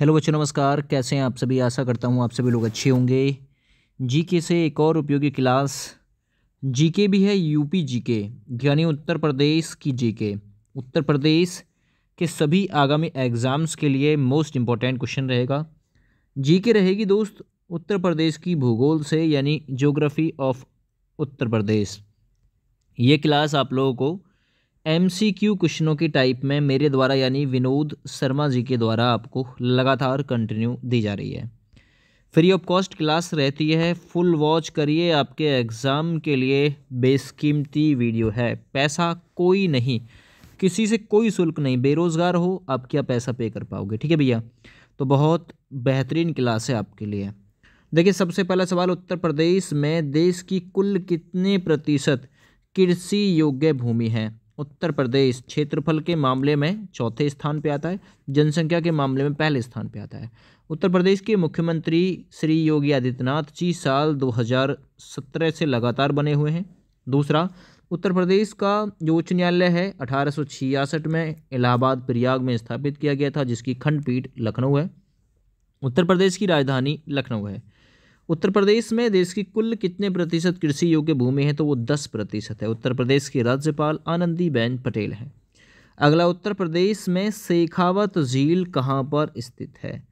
hello बच्चों नमस्कार कैसे हैं आप सभी आशा करता हूँ आप सभी लोग अच्छे होंगे जीके से एक और उपयोगी क्लास जीके भी है यूपी जीके यानी उत्तर प्रदेश की जीके उत्तर प्रदेश के सभी आगामी एग्ज़ाम्स के लिए मोस्ट इम्पॉर्टेंट क्वेश्चन रहेगा जीके रहेगी दोस्त उत्तर प्रदेश की भूगोल से यानी जोग्राफी ऑफ उत्तर प्रदेश ये क्लास आप लोगों को एम सी क्यू क्वेश्चनों के टाइप में मेरे द्वारा यानी विनोद शर्मा जी के द्वारा आपको लगातार कंटिन्यू दी जा रही है फ्री ऑफ कॉस्ट क्लास रहती है फुल वॉच करिए आपके एग्ज़ाम के लिए बेसकीमती वीडियो है पैसा कोई नहीं किसी से कोई शुल्क नहीं बेरोज़गार हो आप क्या पैसा पे कर पाओगे ठीक है भैया तो बहुत बेहतरीन क्लास है आपके लिए देखिए सबसे पहला सवाल उत्तर प्रदेश में देश की कुल कितने प्रतिशत कृषि योग्य भूमि है उत्तर प्रदेश क्षेत्रफल के मामले में चौथे स्थान पर आता है जनसंख्या के मामले में पहले स्थान पर आता है उत्तर प्रदेश के मुख्यमंत्री श्री योगी आदित्यनाथ जी साल 2017 से लगातार बने हुए हैं दूसरा उत्तर प्रदेश का जो उच्च न्यायालय है अठारह में इलाहाबाद प्रयाग में स्थापित किया गया था जिसकी खंडपीठ लखनऊ है उत्तर प्रदेश की राजधानी लखनऊ है उत्तर प्रदेश में देश की कुल कितने प्रतिशत कृषि योग्य भूमि है तो वो दस प्रतिशत है उत्तर प्रदेश की राज्यपाल आनंदीबेन पटेल हैं अगला उत्तर प्रदेश में शेखावत झील कहाँ पर स्थित है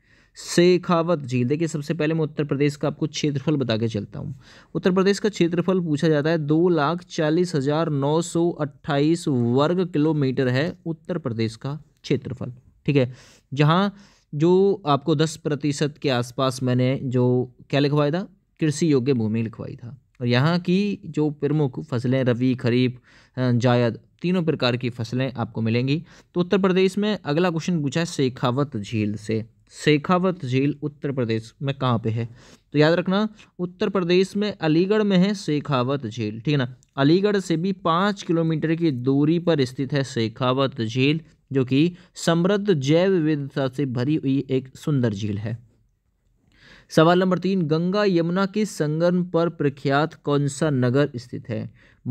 शेखावत झील देखिए सबसे पहले मैं उत्तर प्रदेश का आपको क्षेत्रफल बता के चलता हूँ उत्तर प्रदेश का क्षेत्रफल पूछा जाता है दो लाख चालीस हज़ार नौ सौ अट्ठाईस वर्ग किलोमीटर है उत्तर प्रदेश का क्षेत्रफल ठीक है जहाँ जो आपको दस प्रतिशत के आसपास मैंने जो क्या लिखवाया था कृषि योग्य भूमि लिखवाई था और यहाँ की जो प्रमुख फसलें रवि खरीफ जायद तीनों प्रकार की फसलें आपको मिलेंगी तो उत्तर प्रदेश में अगला क्वेश्चन पूछा है शेखावत झील से शेखावत झील उत्तर प्रदेश में कहाँ पे है तो याद रखना उत्तर प्रदेश में अलीगढ़ में है शेखावत झील ठीक है ना अलीगढ़ से भी पाँच किलोमीटर की दूरी पर स्थित है शेखावत झील जो कि समृद्ध जैव विविधता से भरी हुई एक सुंदर झील है सवाल नंबर तीन गंगा यमुना के संगम पर प्रख्यात कौन सा नगर स्थित है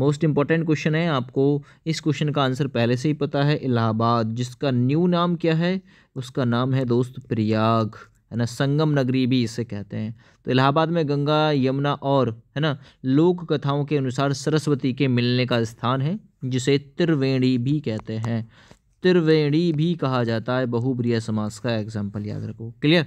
मोस्ट इंपॉर्टेंट क्वेश्चन है आपको इस क्वेश्चन का आंसर पहले से ही पता है इलाहाबाद जिसका न्यू नाम क्या है उसका नाम है दोस्त प्रयाग है ना संगम नगरी भी इसे कहते हैं तो इलाहाबाद में गंगा यमुना और है ना लोक कथाओं के अनुसार सरस्वती के मिलने का स्थान है जिसे त्रिवेणी भी कहते हैं त्रिवेणी भी कहा जाता है बहुप्रिय समाज का एग्जाम्पल याद रखो क्लियर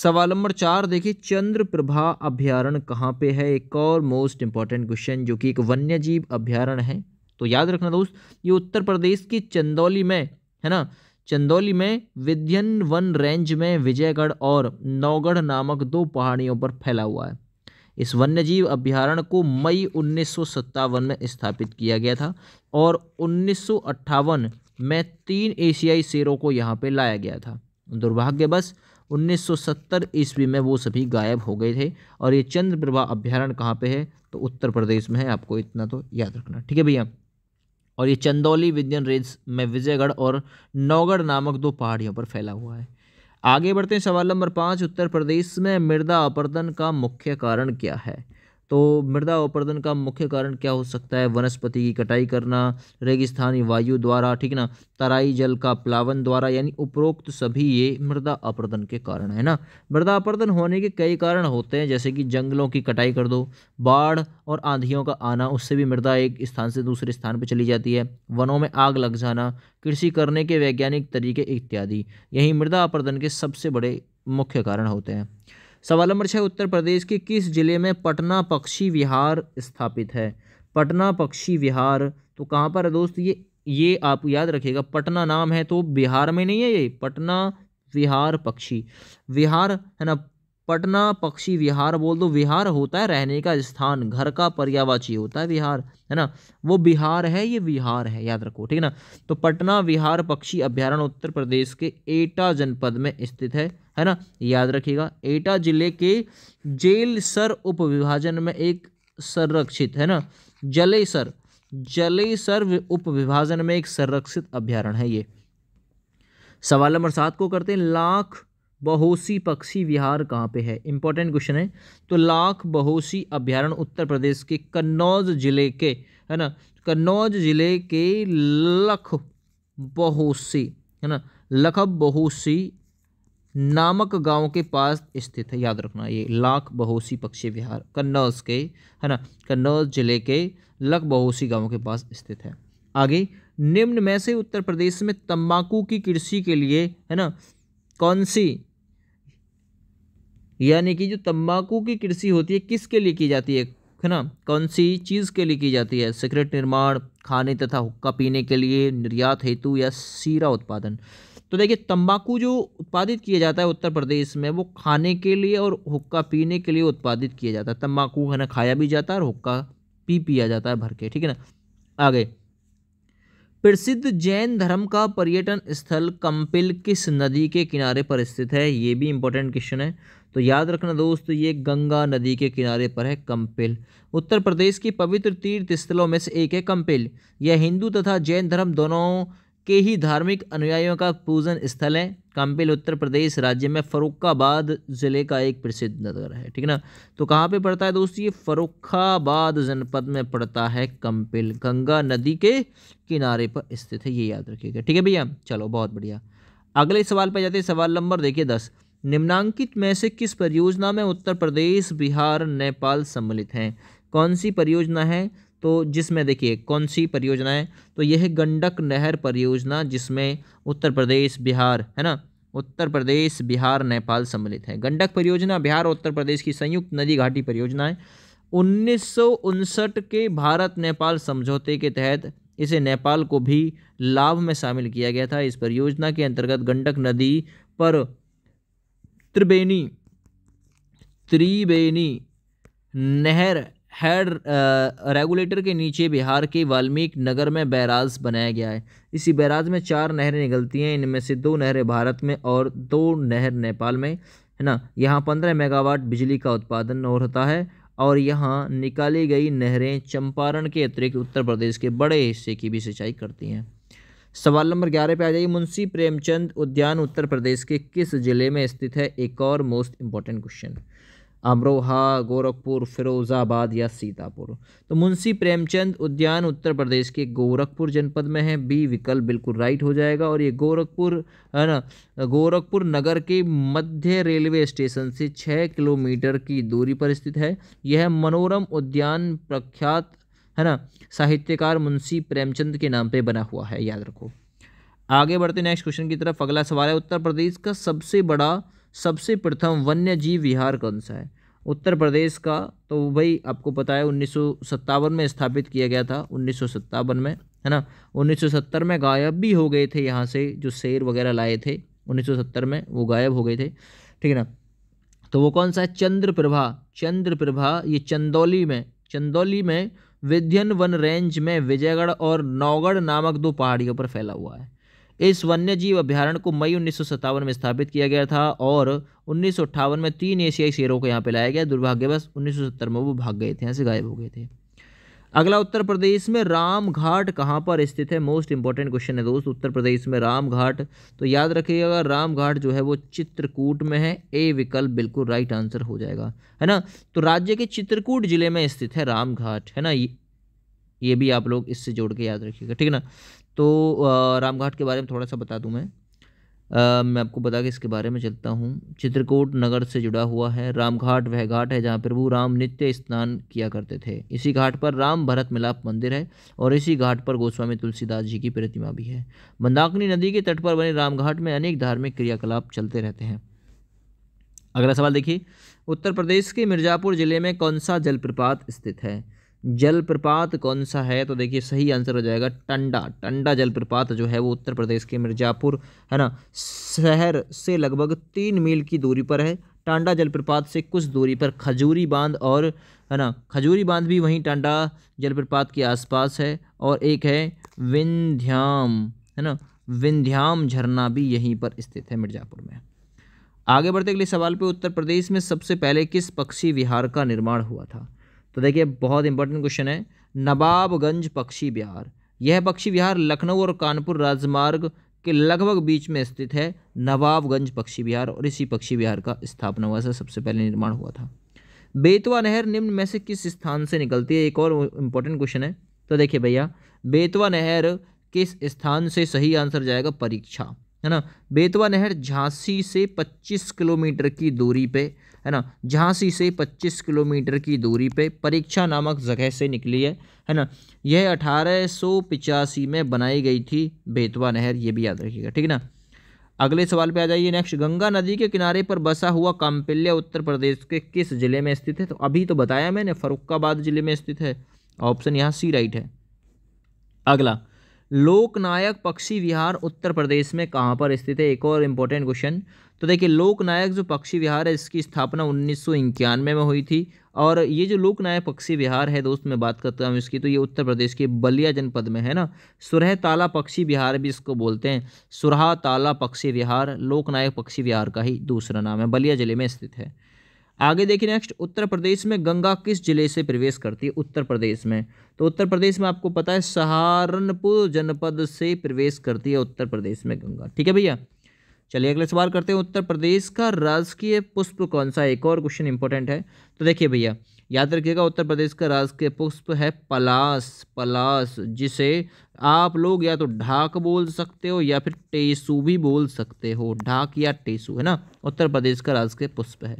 सवाल नंबर चार देखिए चंद्र प्रभा अभ्यारण कहाँ पे है एक और मोस्ट इंपॉर्टेंट क्वेश्चन जो कि एक वन्य जीव अभ्यारण है तो याद रखना दोस्त ये उत्तर प्रदेश की चंदौली में है ना चंदौली में विध्यन वन रेंज में विजयगढ़ और नौगढ़ नामक दो पहाड़ियों पर फैला हुआ है इस वन्यजीव अभ्यारण्य को मई उन्नीस में स्थापित किया गया था और उन्नीस में तीन एशियाई शेरों को यहाँ पे लाया गया था दुर्भाग्यवश 1970 ईस्वी में वो सभी गायब हो गए थे और ये चंद्र प्रभा अभ्यारण्य कहाँ पे है तो उत्तर प्रदेश में है आपको इतना तो याद रखना ठीक है भैया और ये चंदौली विद्यन रेंज में विजयगढ़ और नौगढ़ नामक दो पहाड़ियों पर फैला हुआ है आगे बढ़ते हैं सवाल नंबर पाँच उत्तर प्रदेश में मृदा अपरदन का मुख्य कारण क्या है तो मृदा अपरदन का मुख्य कारण क्या हो सकता है वनस्पति की कटाई करना रेगिस्तानी वायु द्वारा ठीक ना तराई जल का प्लावन द्वारा यानी उपरोक्त सभी ये मृदा अपरदन के कारण है ना मृदा अपरदन होने के कई कारण होते हैं जैसे कि जंगलों की कटाई कर दो बाढ़ और आंधियों का आना उससे भी मृदा एक स्थान से दूसरे स्थान पर चली जाती है वनों में आग लग जाना कृषि करने के वैज्ञानिक तरीके इत्यादि यही मृदा अपरदन के सबसे बड़े मुख्य कारण होते हैं सवाल नंबर छः उत्तर प्रदेश के किस जिले में पटना पक्षी विहार स्थापित है पटना पक्षी विहार तो कहाँ पर है दोस्त ये ये आप याद रखिएगा पटना नाम है तो बिहार में नहीं है ये पटना विहार पक्षी विहार है ना पटना पक्षी विहार बोल दो विहार होता है रहने का स्थान घर का पर्यावाची होता है विहार है ना वो बिहार है ये विहार है याद रखो ठीक है ना तो पटना विहार पक्षी अभ्यारण्य उत्तर प्रदेश के एटा जनपद में स्थित है है ना याद रखिएगा एटा जिले के जेल सर विभाजन में एक संरक्षित है ना जलेसर जलेसर विभाजन में एक संरक्षित अभ्यारण्य है ये सवाल नंबर सात को करते हैं लाख बहोसी पक्षी विहार कहाँ पे है इंपॉर्टेंट क्वेश्चन है तो लाख बहोसी अभ्यारण्य उत्तर प्रदेश के कन्नौज जिले के है ना कन्नौज जिले के लख बहोसी है ना लख बहोसी नामक गांव के पास स्थित है याद रखना ये लाख बहोसी पक्षी विहार कन्नौज के है ना कन्नौज जिले के लख बहोसी गांव के पास स्थित है आगे निम्न में से उत्तर प्रदेश में तंबाकू की कृषि के लिए है ना कौन सी यानी कि जो तम्बाकू की कृषि होती है किसके लिए की जाती है है ना कौन सी चीज़ के लिए की जाती है सिगरेट निर्माण खाने तथा हुक्का पीने के लिए निर्यात हेतु या सीरा उत्पादन तो देखिए तंबाकू जो उत्पादित किया जाता है उत्तर प्रदेश में वो खाने के लिए और हुक्का पीने के लिए उत्पादित किया जाता है तंबाकू है ना खाया भी जाता है और हुक्का पी पिया जाता है भर के ठीक है ना आगे प्रसिद्ध जैन धर्म का पर्यटन स्थल कंपिल किस नदी के किनारे पर स्थित है ये भी इंपॉर्टेंट क्वेश्चन है तो याद रखना दोस्त ये गंगा नदी के किनारे पर है कंपिल उत्तर प्रदेश की पवित्र तीर्थ स्थलों में से एक है कंपिल यह हिंदू तथा जैन धर्म दोनों के ही धार्मिक अनुयायियों का पूजन स्थल है काम्पिल उत्तर प्रदेश राज्य में फ़रुखाबाद ज़िले का एक प्रसिद्ध नगर है ठीक ना तो कहाँ पे पड़ता है दोस्तों ये फ़रुखाबाद जनपद में पड़ता है कंपिल गंगा नदी के किनारे पर स्थित है ये याद रखिएगा ठीक है भैया चलो बहुत बढ़िया अगले सवाल पर जाते हैं सवाल नंबर देखिए दस निम्नांकित में से किस परियोजना में उत्तर प्रदेश बिहार नेपाल सम्मिलित हैं कौन सी परियोजना है तो जिसमें देखिए कौन सी परियोजना है तो यह गंडक नहर परियोजना जिसमें उत्तर प्रदेश बिहार है ना उत्तर प्रदेश बिहार नेपाल सम्मिलित है गंडक परियोजना बिहार और उत्तर प्रदेश की संयुक्त नदी घाटी परियोजना है उन्नीस के भारत नेपाल समझौते के तहत इसे नेपाल को भी लाभ में शामिल किया गया था इस परियोजना के अंतर्गत गंडक नदी पर त्रिवेणी त्रिवेणी नहर हैड रेगुलेटर के नीचे बिहार के वाल्मीकि नगर में बैराज बनाया गया है इसी बैराज में चार नहरें निकलती हैं इनमें से दो नहरें भारत में और दो नहर नेपाल में है ना यहाँ पंद्रह मेगावाट बिजली का उत्पादन और होता है और यहाँ निकाली गई नहरें चंपारण के अतिरिक्त उत्तर प्रदेश के बड़े हिस्से की भी सिंचाई करती हैं सवाल नंबर ग्यारह पे आ जाइए मुंशी प्रेमचंद उद्यान उत्तर प्रदेश के किस जिले में स्थित है एक और most important question Amroha Gorakhpur Firozabad या सीतापुर तो मुंशी प्रेमचंद उद्यान उत्तर प्रदेश के गोरखपुर जनपद में है बी विकल्प बिल्कुल राइट हो जाएगा और ये गोरखपुर है ना गोरखपुर नगर के मध्य रेलवे स्टेशन से छः किलोमीटर की दूरी पर स्थित है यह मनोरम उद्यान प्रख्यात है ना साहित्यकार मुंशी प्रेमचंद के नाम पर बना हुआ है याद रखो आगे बढ़ते नेक्स्ट क्वेश्चन की तरफ अगला सवाल है उत्तर प्रदेश का सबसे बड़ा सबसे प्रथम वन्य जीव विहार कौन सा है उत्तर प्रदेश का तो भाई आपको पता है उन्नीस में स्थापित किया गया था उन्नीस में है ना 1970 में गायब भी हो गए थे यहाँ से जो शेर वगैरह लाए थे 1970 में वो गायब हो गए थे ठीक है ना तो वो कौन सा है चंद्र प्रभा चंद्र प्रभा ये चंदौली में चंदौली में विध्यन वन रेंज में विजयगढ़ और नौगढ़ नामक दो पहाड़ियों पर फैला हुआ है इस वन्य जीव अभ्यारण्य को मई उन्नीस में स्थापित किया गया था और उन्नीस में तीन एशियाई शेरों को यहाँ पे लाया गया दुर्भाग्यवश उन्नीस में वो भाग गए थे यहाँ से गायब हो गए थे अगला उत्तर प्रदेश में राम घाट कहाँ पर स्थित है मोस्ट इंपॉर्टेंट क्वेश्चन है दोस्त उत्तर प्रदेश में राम घाट तो याद रखिएगा राम घाट जो है वो चित्रकूट में है ए विकल्प बिल्कुल राइट आंसर हो जाएगा है ना तो राज्य के चित्रकूट जिले में स्थित है राम घाट है ना ये भी आप लोग इससे जोड़ के याद रखिएगा ठीक है ना तो रामघाट के बारे में थोड़ा सा बता दूँ मैं आ, मैं आपको बता के इसके बारे में चलता हूँ चित्रकूट नगर से जुड़ा हुआ है रामघाट वह घाट है जहाँ प्रभु राम नित्य स्नान किया करते थे इसी घाट पर राम भरत मिलाप मंदिर है और इसी घाट पर गोस्वामी तुलसीदास जी की प्रतिमा भी है मंदाकिनी नदी के तट पर बने रामघाट में अनेक धार्मिक क्रियाकलाप चलते रहते हैं अगला सवाल देखिए उत्तर प्रदेश के मिर्ज़ापुर ज़िले में कौन सा जलप्रपात स्थित है जलप्रपात कौन सा है तो देखिए सही आंसर हो जाएगा टंडा टंडा जलप्रपात जो है वो उत्तर प्रदेश के मिर्जापुर है ना शहर से लगभग तीन मील की दूरी पर है टांडा जलप्रपात से कुछ दूरी पर खजूरी बांध और है ना खजूरी बांध भी वहीं टांडा जलप्रपात के आसपास है और एक है विंध्याम है ना विंध्याम झरना भी यहीं पर स्थित है मिर्जापुर में आगे बढ़ते अगले सवाल पे उत्तर प्रदेश में सबसे पहले किस पक्षी विहार का निर्माण हुआ था तो देखिए बहुत इंपॉर्टेंट क्वेश्चन है नवाबगंज पक्षी विहार यह पक्षी विहार लखनऊ और कानपुर राजमार्ग के लगभग बीच में स्थित है नवाबगंज पक्षी विहार और इसी पक्षी विहार का स्थापना हुआ था सबसे पहले निर्माण हुआ था बेतवा नहर निम्न में से किस स्थान से निकलती है एक और इम्पोर्टेंट क्वेश्चन है तो देखिए भैया बेतवा नहर किस स्थान से सही आंसर जाएगा परीक्षा है ना बेतवा नहर झांसी से 25 किलोमीटर की दूरी पे है ना झांसी से 25 किलोमीटर की दूरी पे परीक्षा नामक जगह से निकली है है ना यह अठारह में बनाई गई थी बेतवा नहर ये भी याद रखिएगा ठीक है ना अगले सवाल पे आ जाइए नेक्स्ट गंगा नदी के किनारे पर बसा हुआ काम्पिल्या उत्तर प्रदेश के किस जिले में स्थित है तो अभी तो बताया मैंने फरुखाबाद जिले में स्थित है ऑप्शन यहाँ सी राइट है अगला लोकनायक पक्षी विहार उत्तर प्रदेश में कहाँ पर स्थित है एक और इम्पोर्टेंट क्वेश्चन तो देखिए लोकनायक जो पक्षी विहार है इसकी स्थापना उन्नीस में हुई थी और ये जो लोकनायक पक्षी विहार है दोस्त मैं बात करता हूँ इसकी तो ये उत्तर प्रदेश के बलिया जनपद में है ना सुरह ताला पक्षी विहार भी इसको बोलते हैं सुरहा ताला पक्षी विहार लोकनायक पक्षी विहार का ही दूसरा नाम है बलिया जिले में स्थित है आगे देखिए नेक्स्ट उत्तर प्रदेश में गंगा किस जिले से प्रवेश करती है उत्तर प्रदेश में तो उत्तर प्रदेश में आपको पता है सहारनपुर जनपद से प्रवेश करती है उत्तर प्रदेश में गंगा ठीक है भैया चलिए अगले सवाल करते हैं उत्तर प्रदेश का राजकीय पुष्प कौन सा एक और क्वेश्चन इंपॉर्टेंट है तो देखिए भैया याद रखिएगा उत्तर प्रदेश का राजकीय पुष्प है पलास पलास जिसे आप लोग या तो ढाक बोल सकते हो या फिर टेसू भी बोल सकते हो ढाक या टेसू है ना उत्तर प्रदेश का राजकीय पुष्प है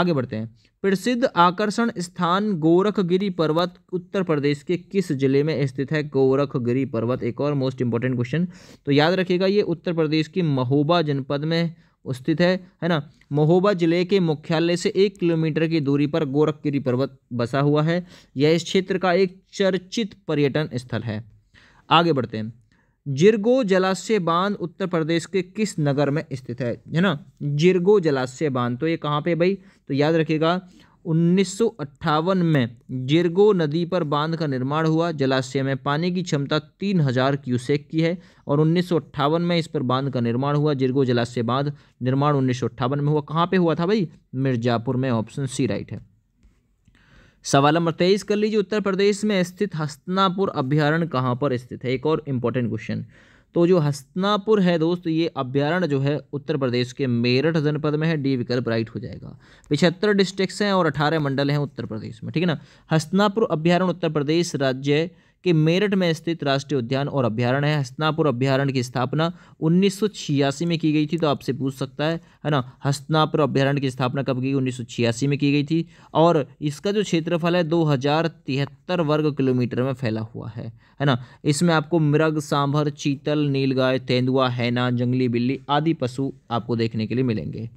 आगे बढ़ते हैं प्रसिद्ध आकर्षण स्थान गोरखगिरी पर्वत उत्तर प्रदेश के किस जिले में स्थित है गोरखगिरी पर्वत एक और मोस्ट इंपॉर्टेंट क्वेश्चन तो याद रखिएगा ये उत्तर प्रदेश की महोबा जनपद में स्थित है है ना महोबा जिले के मुख्यालय से एक किलोमीटर की दूरी पर गोरखगिरी पर्वत बसा हुआ है यह इस क्षेत्र का एक चर्चित पर्यटन स्थल है आगे बढ़ते हैं जिरगो जलाशय बांध उत्तर प्रदेश के किस नगर में स्थित है है ना जिरगो जलाशय बांध तो ये कहाँ पे भाई तो याद रखिएगा उन्नीस में जिरगो नदी पर बांध का निर्माण हुआ जलाशय में पानी की क्षमता 3000 क्यूसेक की है और उन्नीस में इस पर बांध का निर्माण हुआ जिरगो जलाशय बांध निर्माण उन्नीस में हुआ कहाँ पे हुआ था भाई मिर्जापुर में ऑप्शन सी राइट है सवाल नंबर तेईस कर लीजिए उत्तर प्रदेश में स्थित हस्तनापुर अभ्यारण्य कहाँ पर स्थित है एक और इम्पोर्टेंट क्वेश्चन तो जो हस्तनापुर है दोस्त ये अभ्यारण्य जो है उत्तर प्रदेश के मेरठ जनपद में है डी विकल्प राइट हो जाएगा पिछहत्तर डिस्ट्रिक्ट हैं और अठारह मंडल हैं उत्तर प्रदेश में ठीक है ना हस्तनापुर अभ्यारण्य उत्तर प्रदेश राज्य कि मेरठ में स्थित राष्ट्रीय उद्यान और अभ्यारण्य हस्तनापुर अभ्यारण्य की स्थापना उन्नीस में की गई थी तो आपसे पूछ सकता है है ना हस्तनापुर अभ्यारण्य की स्थापना कब की उन्नीस में की गई थी और इसका जो क्षेत्रफल है दो वर्ग किलोमीटर में फैला हुआ है है ना इसमें आपको मृग सांभर चीतल नीलगाय तेंदुआ हैना जंगली बिल्ली आदि पशु आपको देखने के लिए मिलेंगे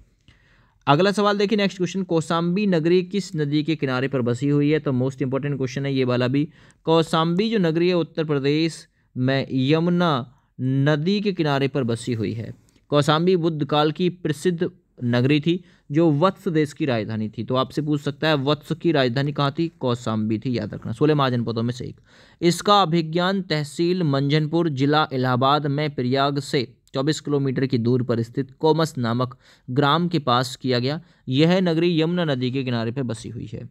अगला सवाल देखिए नेक्स्ट क्वेश्चन कौसाम्बी नगरी किस नदी के किनारे पर बसी हुई है तो मोस्ट इंपॉर्टेंट क्वेश्चन है ये वाला भी कौसाम्बी जो नगरी है उत्तर प्रदेश में यमुना नदी के किनारे पर बसी हुई है कौसाम्बी बुद्ध काल की प्रसिद्ध नगरी थी जो वत्स देश की राजधानी थी तो आपसे पूछ सकता है वत्स की राजधानी कहाँ थी कौसाम्बी थी याद रखना सोलह महाजनपदों में से एक इसका अभिज्ञान तहसील मंजनपुर जिला इलाहाबाद में प्रयाग से चौबीस किलोमीटर की दूर पर स्थित कोमस नामक ग्राम के पास किया गया यह नगरी यमुना नदी के किनारे पर बसी हुई है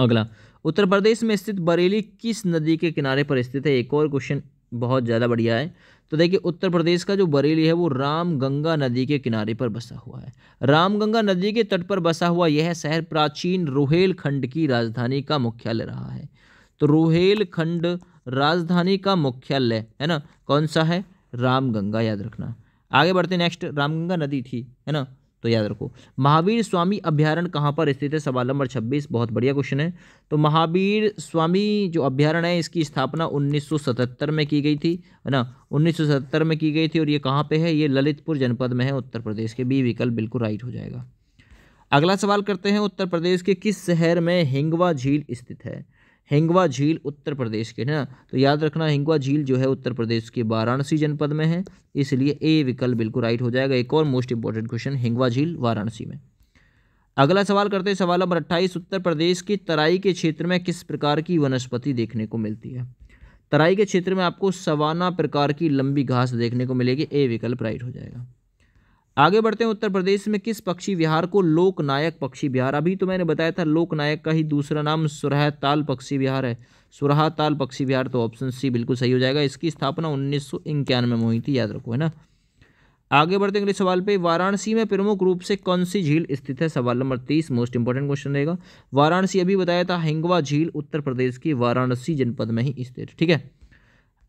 अगला उत्तर प्रदेश में स्थित बरेली किस नदी के किनारे पर स्थित है एक और क्वेश्चन बहुत ज़्यादा बढ़िया है तो देखिए उत्तर प्रदेश का जो बरेली है वो रामगंगा नदी के किनारे पर बसा हुआ है रामगंगा नदी के तट पर बसा हुआ यह शहर प्राचीन रोहेलखंड की राजधानी का मुख्यालय रहा है तो रोहेलखंड राजधानी का मुख्यालय है ना कौन सा है रामगंगा याद रखना आगे बढ़ते नेक्स्ट रामगंगा नदी थी है ना तो याद रखो महावीर स्वामी अभ्यारण कहाँ पर स्थित है सवाल नंबर छब्बीस बहुत बढ़िया क्वेश्चन है तो महावीर स्वामी जो अभ्यारण है इसकी स्थापना 1977 में की गई थी है ना 1977 में की गई थी और ये कहाँ पे है ये ललितपुर जनपद में है उत्तर प्रदेश के बी विकल्प बिल्कुल राइट हो जाएगा अगला सवाल करते हैं उत्तर प्रदेश के किस शहर में हिंगवा झील स्थित है हिंगवा झील उत्तर प्रदेश के है ना तो याद रखना हिंगवा झील जो है उत्तर प्रदेश के वाराणसी जनपद में है इसलिए ए विकल्प बिल्कुल राइट हो जाएगा एक और मोस्ट इंपॉर्टेंट क्वेश्चन हिंगवा झील वाराणसी में अगला सवाल करते हैं सवाल नंबर अट्ठाईस उत्तर प्रदेश की तराई के क्षेत्र में किस प्रकार की वनस्पति देखने को मिलती है तराई के क्षेत्र में आपको सवाना प्रकार की लंबी घास देखने को मिलेगी ए विकल्प राइट हो जाएगा आगे बढ़ते हैं उत्तर प्रदेश में किस पक्षी विहार को लोकनायक पक्षी विहार अभी तो मैंने बताया था लोकनायक का ही दूसरा नाम सुरहताल पक्षी विहार है ताल पक्षी विहार तो ऑप्शन सी बिल्कुल सही हो जाएगा इसकी स्थापना उन्नीस में हुई थी याद रखो है ना आगे बढ़ते हैं अगले सवाल पे वाराणसी में प्रमुख रूप से कौन सी झील स्थित है सवाल नंबर तीस मोस्ट इंपॉर्टेंट क्वेश्चन रहेगा वाराणसी अभी बताया था हिंगवा झील उत्तर प्रदेश की वाराणसी जनपद में ही स्थित ठीक है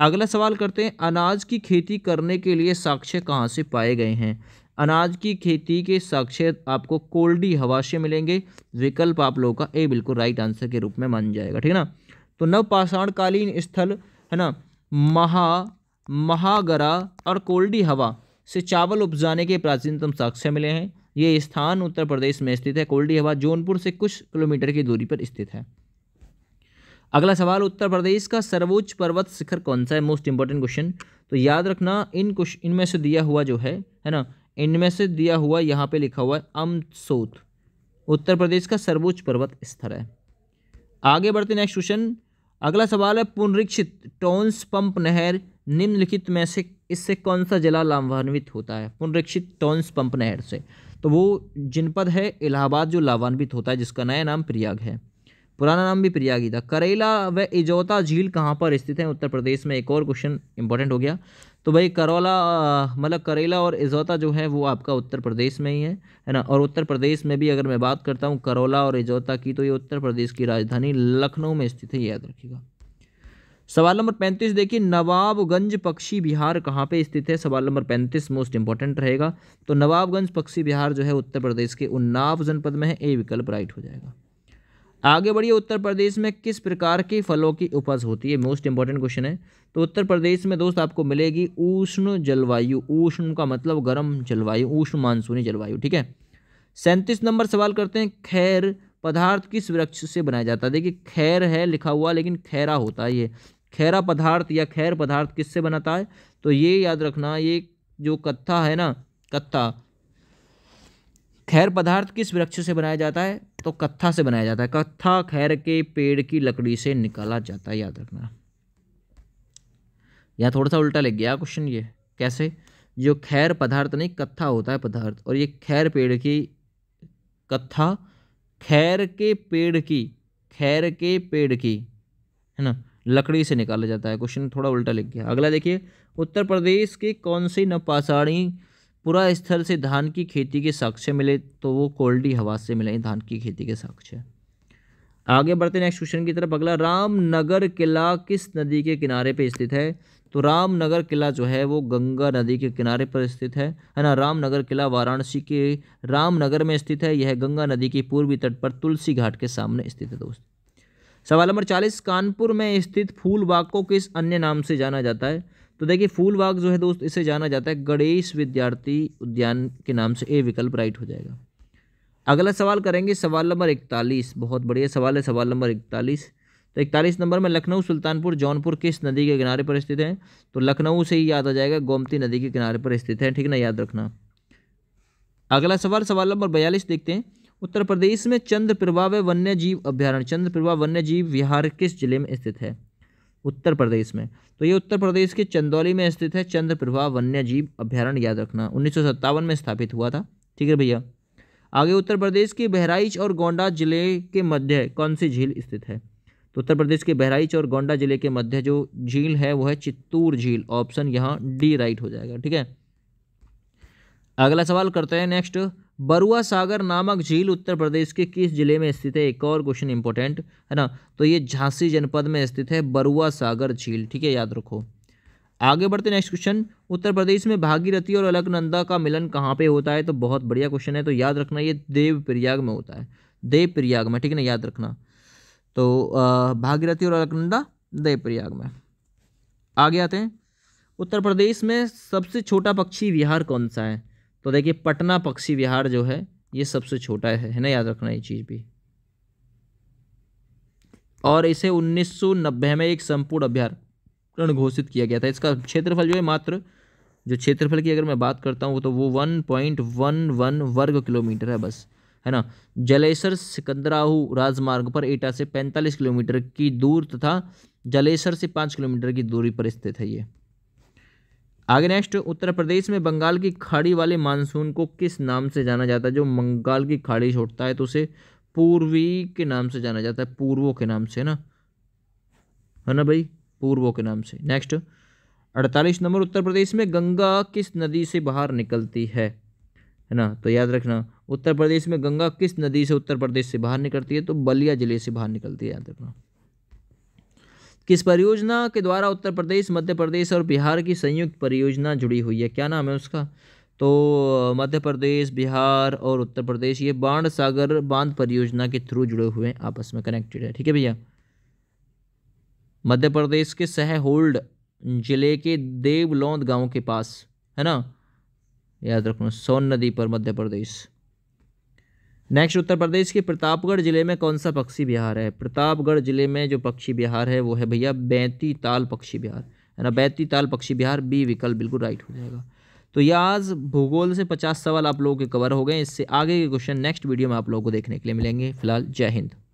अगला सवाल करते हैं अनाज की खेती करने के लिए साक्ष्य कहाँ से पाए गए हैं अनाज की खेती के साक्ष्य आपको कोल्डी हवा से मिलेंगे विकल्प आप लोगों का ए बिल्कुल राइट आंसर के रूप में मान जाएगा ठीक है ना तो नवपाषाणकालीन स्थल है ना महा महागरा और कोल्डी हवा से चावल उपजाने के प्राचीनतम साक्ष्य मिले हैं ये स्थान उत्तर प्रदेश में स्थित है कोल्डी हवा जौनपुर से कुछ किलोमीटर की दूरी पर स्थित है अगला सवाल उत्तर प्रदेश का सर्वोच्च पर्वत शिखर कौन सा है मोस्ट इंपॉर्टेंट क्वेश्चन तो याद रखना इन क्वेश्चन इनमें से दिया हुआ जो है है ना इनमें से दिया हुआ यहाँ पे लिखा हुआ है अमसोत उत्तर प्रदेश का सर्वोच्च पर्वत स्थल है आगे बढ़ते नेक्स्ट क्वेश्चन अगला सवाल है पुनरीक्षित टोन्स पंप नहर निम्नलिखित में से इससे कौन सा जिला लाभान्वित होता है पुनरीक्षित टोन्स पंप नहर से तो वो जनपद है इलाहाबाद जो लाभान्वित होता है जिसका नया नाम प्रयाग है पुराना नाम भी प्रयागी था करेला व इजोता झील कहाँ पर स्थित है उत्तर प्रदेश में एक और क्वेश्चन इंपॉर्टेंट हो गया तो भाई करौला मतलब करेला और इजोता जो है वो आपका उत्तर प्रदेश में ही है है ना और उत्तर प्रदेश में भी अगर मैं बात करता हूँ करौला और इजोता की तो ये उत्तर प्रदेश की राजधानी लखनऊ में स्थित है याद रखिएगा सवाल नंबर पैंतीस देखिए नवाबगंज पक्षी बिहार कहाँ पे स्थित है सवाल नंबर पैंतीस मोस्ट इंपॉर्टेंट रहेगा तो नवाबगंज पक्षी बिहार जो है उत्तर प्रदेश के उन्नाव जनपद में है ए विकल्प राइट हो जाएगा आगे बढ़िए उत्तर प्रदेश में किस प्रकार के फलों की उपज होती है मोस्ट इंपॉर्टेंट क्वेश्चन है तो उत्तर प्रदेश में दोस्त आपको मिलेगी उष्ण जलवायु उष्ण का मतलब गर्म जलवायु उष्ण मानसूनी जलवायु ठीक है सैंतीस नंबर सवाल करते हैं खैर पदार्थ किस वृक्ष से बनाया जाता है देखिए खैर है लिखा हुआ लेकिन खैरा होता है ये खैरा पदार्थ या खैर पदार्थ किससे बनाता है तो ये याद रखना ये जो कत्था है ना कत्था खैर पदार्थ किस वृक्ष से बनाया जाता है तो कत्था से बनाया जाता है कत्था खैर के पेड़ की लकड़ी से निकाला जाता है याद रखना यहाँ थोड़ा सा उल्टा लग गया क्वेश्चन ये कैसे जो खैर पदार्थ नहीं कत्था होता है पदार्थ और ये खैर पेड़ की कत्था खैर के पेड़ की खैर के पेड़ की है ना लकड़ी से निकाला जाता है क्वेश्चन थोड़ा उल्टा लिख गया अगला देखिए उत्तर प्रदेश की कौन सी नपाषाणी पूरा स्थल से धान की खेती के साक्ष्य मिले तो वो कोल्डी हवा से मिले धान की खेती के साक्ष्य आगे बढ़ते नेक्स्ट क्वेश्चन की तरफ अगला रामनगर किला किस नदी के किनारे पर स्थित है तो रामनगर किला जो है वो गंगा नदी के किनारे पर स्थित है है ना रामनगर किला वाराणसी के रामनगर में स्थित है यह गंगा नदी के पूर्वी तट पर तुलसी घाट के सामने स्थित है दोस्त सवाल नंबर चालीस कानपुर में स्थित फूल बाग को किस अन्य नाम से जाना जाता है तो देखिए फूलबाग जो है दोस्त इसे जाना जाता है गणेश विद्यार्थी उद्यान के नाम से ए विकल्प राइट हो जाएगा अगला सवाल करेंगे सवाल नंबर इकतालीस बहुत बढ़िया सवाल है सवाल नंबर इकतालीस तो इकतालीस नंबर में लखनऊ सुल्तानपुर जौनपुर किस नदी के किनारे पर स्थित है तो लखनऊ से ही याद आ जाएगा गोमती नदी के किनारे पर स्थित है ठीक ना याद रखना अगला सवाल सवाल नंबर बयालीस देखते हैं उत्तर प्रदेश में चंद्रप्रभा व वन्य जीव अभ्यारण्य चंद्रप्रभा वन्य जीव विहार किस जिले में स्थित है उत्तर प्रदेश में तो ये उत्तर प्रदेश के चंदौली में स्थित है चंद्र प्रभा वन्य जीव अभ्यारण्य याद रखना उन्नीस में स्थापित हुआ था ठीक है भैया आगे उत्तर प्रदेश के बहराइच और गोंडा जिले के मध्य कौन सी झील स्थित है तो उत्तर प्रदेश के बहराइच और गोंडा जिले के मध्य जो झील है वो है चित्तूर झील ऑप्शन यहाँ डी राइट हो जाएगा ठीक है अगला सवाल करते हैं नेक्स्ट बरुआ सागर नामक झील उत्तर प्रदेश के किस जिले में स्थित है एक और क्वेश्चन इंपॉर्टेंट है ना तो ये झांसी जनपद में स्थित है बरुआ सागर झील ठीक है याद रखो आगे बढ़ते नेक्स्ट क्वेश्चन उत्तर प्रदेश में भागीरथी और अलकनंदा का मिलन कहाँ पे होता है तो बहुत बढ़िया क्वेश्चन है तो याद रखना ये देव प्रयाग में होता है देव प्रयाग में ठीक है ना याद रखना तो भागीरथी और अलकनंदा देव प्रयाग में आगे आते हैं उत्तर प्रदेश में सबसे छोटा पक्षी विहार कौन सा है तो देखिए पटना पक्षी विहार जो है ये सबसे छोटा है है ना याद रखना ये चीज़ भी और इसे 1990 में एक संपूर्ण अभ्यारण घोषित किया गया था इसका क्षेत्रफल जो है मात्र जो क्षेत्रफल की अगर मैं बात करता हूँ तो वो वन पॉइंट वन वन वर्ग किलोमीटर है बस है ना जलेसर सिकंदराहू राजमार्ग पर एटा से पैंतालीस किलोमीटर की दूर तथा जलेसर से पाँच किलोमीटर की दूरी पर स्थित है ये आगे नेक्स्ट उत्तर प्रदेश में बंगाल की खाड़ी वाले मानसून को किस नाम से जाना जाता है जो बंगाल की खाड़ी छोड़ता है तो उसे पूर्वी के नाम से जाना जाता है पूर्वों के नाम से ना है ना भाई पूर्वों के नाम से नेक्स्ट अड़तालीस नंबर उत्तर प्रदेश में गंगा किस नदी से बाहर निकलती है है ना तो याद रखना उत्तर प्रदेश में गंगा किस नदी से उत्तर प्रदेश से बाहर निकलती है तो बलिया जिले से बाहर निकलती है याद रखना किस परियोजना के द्वारा उत्तर प्रदेश मध्य प्रदेश और बिहार की संयुक्त परियोजना जुड़ी हुई है क्या नाम है उसका तो मध्य प्रदेश बिहार और उत्तर प्रदेश ये बाण सागर बांध परियोजना के थ्रू जुड़े हुए हैं आपस में कनेक्टेड है ठीक है भैया मध्य प्रदेश के सहहोल्ड जिले के देवलौंद गांव के पास है ना याद रखना सोन नदी पर मध्य प्रदेश नेक्स्ट उत्तर प्रदेश के प्रतापगढ़ जिले में कौन सा पक्षी विहार है प्रतापगढ़ जिले में जो पक्षी विहार है वो है भैया बैती ताल पक्षी विहार है ना बैती ताल पक्षी विहार बी विकल्प बिल्कुल राइट हो जाएगा तो यह आज भूगोल से पचास सवाल आप लोगों के कवर हो गए इससे आगे के क्वेश्चन नेक्स्ट वीडियो में आप लोगों को देखने के लिए मिलेंगे फिलहाल जय हिंद